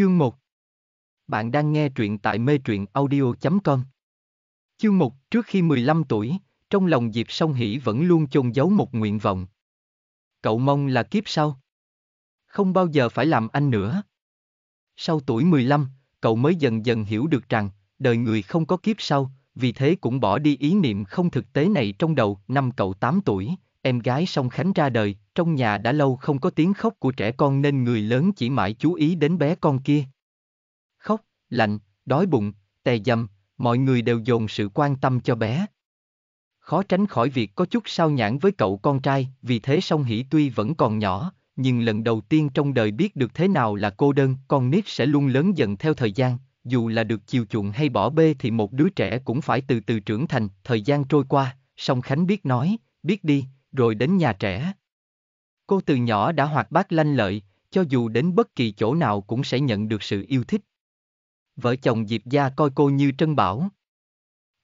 Chương 1 Bạn đang nghe truyện tại mê truyện audio.com Chương 1 Trước khi 15 tuổi, trong lòng Diệp Song Hỷ vẫn luôn chôn giấu một nguyện vọng. Cậu mong là kiếp sau. Không bao giờ phải làm anh nữa. Sau tuổi 15, cậu mới dần dần hiểu được rằng, đời người không có kiếp sau, vì thế cũng bỏ đi ý niệm không thực tế này trong đầu năm cậu 8 tuổi, Em gái song Khánh ra đời, trong nhà đã lâu không có tiếng khóc của trẻ con nên người lớn chỉ mãi chú ý đến bé con kia. Khóc, lạnh, đói bụng, tè dầm, mọi người đều dồn sự quan tâm cho bé. Khó tránh khỏi việc có chút sao nhãn với cậu con trai, vì thế song hỷ tuy vẫn còn nhỏ, nhưng lần đầu tiên trong đời biết được thế nào là cô đơn, con nít sẽ luôn lớn dần theo thời gian, dù là được chiều chuộng hay bỏ bê thì một đứa trẻ cũng phải từ từ trưởng thành, thời gian trôi qua, song Khánh biết nói, biết đi, rồi đến nhà trẻ. Cô từ nhỏ đã hoạt bát lanh lợi, cho dù đến bất kỳ chỗ nào cũng sẽ nhận được sự yêu thích. Vợ chồng Diệp Gia coi cô như trân bảo.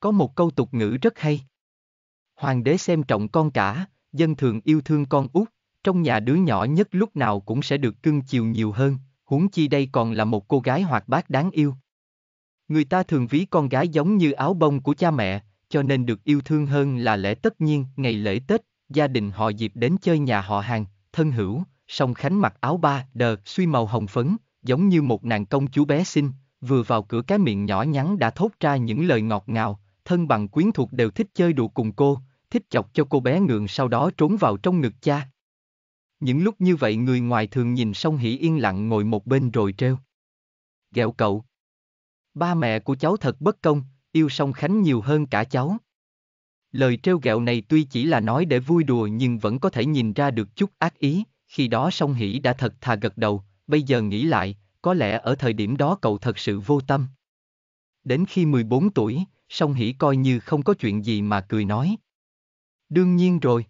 Có một câu tục ngữ rất hay. Hoàng đế xem trọng con cả, dân thường yêu thương con út, trong nhà đứa nhỏ nhất lúc nào cũng sẽ được cưng chiều nhiều hơn, huống chi đây còn là một cô gái hoạt bát đáng yêu. Người ta thường ví con gái giống như áo bông của cha mẹ, cho nên được yêu thương hơn là lẽ tất nhiên, ngày lễ Tết, gia đình họ dịp đến chơi nhà họ hàng, thân hữu, song Khánh mặc áo ba đờ suy màu hồng phấn, giống như một nàng công chúa bé xinh, vừa vào cửa cái miệng nhỏ nhắn đã thốt ra những lời ngọt ngào, thân bằng quyến thuộc đều thích chơi đùa cùng cô, thích chọc cho cô bé ngượng sau đó trốn vào trong ngực cha. Những lúc như vậy người ngoài thường nhìn xong hỉ yên lặng ngồi một bên rồi treo. Ghẹo cậu. Ba mẹ của cháu thật bất công, yêu song Khánh nhiều hơn cả cháu. Lời trêu ghẹo này tuy chỉ là nói để vui đùa nhưng vẫn có thể nhìn ra được chút ác ý, khi đó song hỷ đã thật thà gật đầu, bây giờ nghĩ lại, có lẽ ở thời điểm đó cậu thật sự vô tâm. Đến khi 14 tuổi, song hỷ coi như không có chuyện gì mà cười nói. Đương nhiên rồi.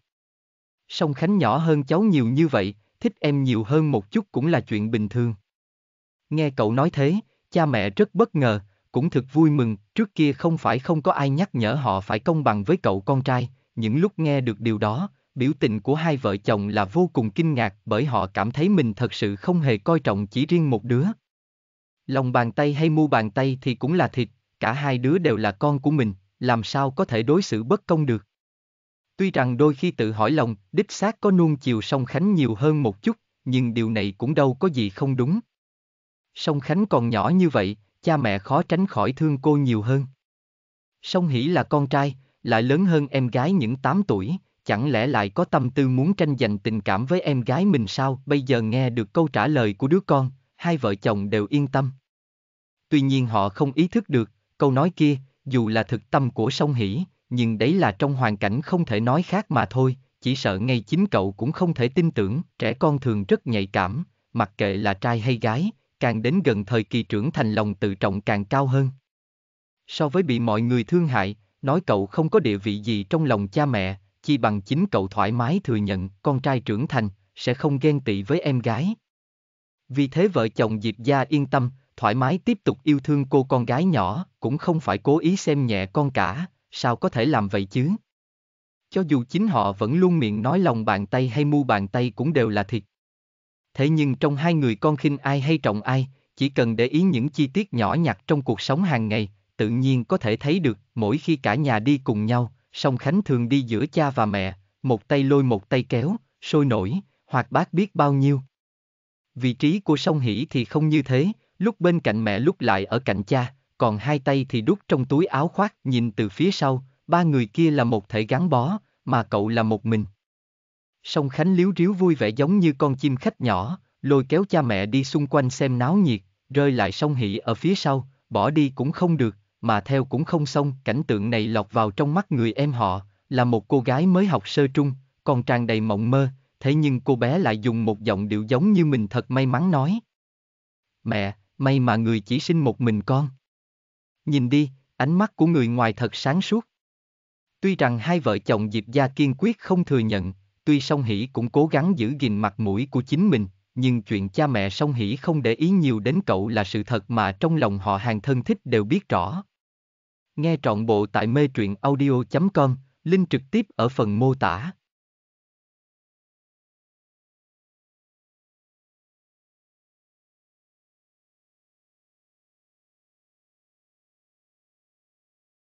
Song Khánh nhỏ hơn cháu nhiều như vậy, thích em nhiều hơn một chút cũng là chuyện bình thường. Nghe cậu nói thế, cha mẹ rất bất ngờ, cũng thực vui mừng, trước kia không phải không có ai nhắc nhở họ phải công bằng với cậu con trai, những lúc nghe được điều đó, biểu tình của hai vợ chồng là vô cùng kinh ngạc bởi họ cảm thấy mình thật sự không hề coi trọng chỉ riêng một đứa. Lòng bàn tay hay mu bàn tay thì cũng là thịt, cả hai đứa đều là con của mình, làm sao có thể đối xử bất công được. Tuy rằng đôi khi tự hỏi lòng, đích xác có nuông chiều song khánh nhiều hơn một chút, nhưng điều này cũng đâu có gì không đúng. Song khánh còn nhỏ như vậy, cha mẹ khó tránh khỏi thương cô nhiều hơn. Song Hỷ là con trai, lại lớn hơn em gái những 8 tuổi, chẳng lẽ lại có tâm tư muốn tranh giành tình cảm với em gái mình sao? Bây giờ nghe được câu trả lời của đứa con, hai vợ chồng đều yên tâm. Tuy nhiên họ không ý thức được, câu nói kia, dù là thực tâm của song hỷ, nhưng đấy là trong hoàn cảnh không thể nói khác mà thôi, chỉ sợ ngay chính cậu cũng không thể tin tưởng, trẻ con thường rất nhạy cảm, mặc kệ là trai hay gái, càng đến gần thời kỳ trưởng thành lòng tự trọng càng cao hơn. So với bị mọi người thương hại, nói cậu không có địa vị gì trong lòng cha mẹ, chỉ bằng chính cậu thoải mái thừa nhận con trai trưởng thành, sẽ không ghen tị với em gái. Vì thế vợ chồng Diệp Gia yên tâm, thoải mái tiếp tục yêu thương cô con gái nhỏ, cũng không phải cố ý xem nhẹ con cả, sao có thể làm vậy chứ? Cho dù chính họ vẫn luôn miệng nói lòng bàn tay hay mu bàn tay cũng đều là thiệt thế nhưng trong hai người con khinh ai hay trọng ai, chỉ cần để ý những chi tiết nhỏ nhặt trong cuộc sống hàng ngày, tự nhiên có thể thấy được, mỗi khi cả nhà đi cùng nhau, song Khánh thường đi giữa cha và mẹ, một tay lôi một tay kéo, sôi nổi, hoặc bác biết bao nhiêu. Vị trí của song hỷ thì không như thế, lúc bên cạnh mẹ lúc lại ở cạnh cha, còn hai tay thì đút trong túi áo khoác, nhìn từ phía sau, ba người kia là một thể gắn bó, mà cậu là một mình. Song Khánh liếu riếu vui vẻ giống như con chim khách nhỏ, lôi kéo cha mẹ đi xung quanh xem náo nhiệt, rơi lại song hỷ ở phía sau, bỏ đi cũng không được, mà theo cũng không xong. Cảnh tượng này lọt vào trong mắt người em họ, là một cô gái mới học sơ trung, còn tràn đầy mộng mơ, thế nhưng cô bé lại dùng một giọng điệu giống như mình thật may mắn nói. Mẹ, may mà người chỉ sinh một mình con. Nhìn đi, ánh mắt của người ngoài thật sáng suốt. Tuy rằng hai vợ chồng dịp Gia kiên quyết không thừa nhận, tuy Song Hỷ cũng cố gắng giữ gìn mặt mũi của chính mình, nhưng chuyện cha mẹ Song Hỷ không để ý nhiều đến cậu là sự thật mà trong lòng họ hàng thân thích đều biết rõ. Nghe trọn bộ tại mê truyện audio.com, link trực tiếp ở phần mô tả.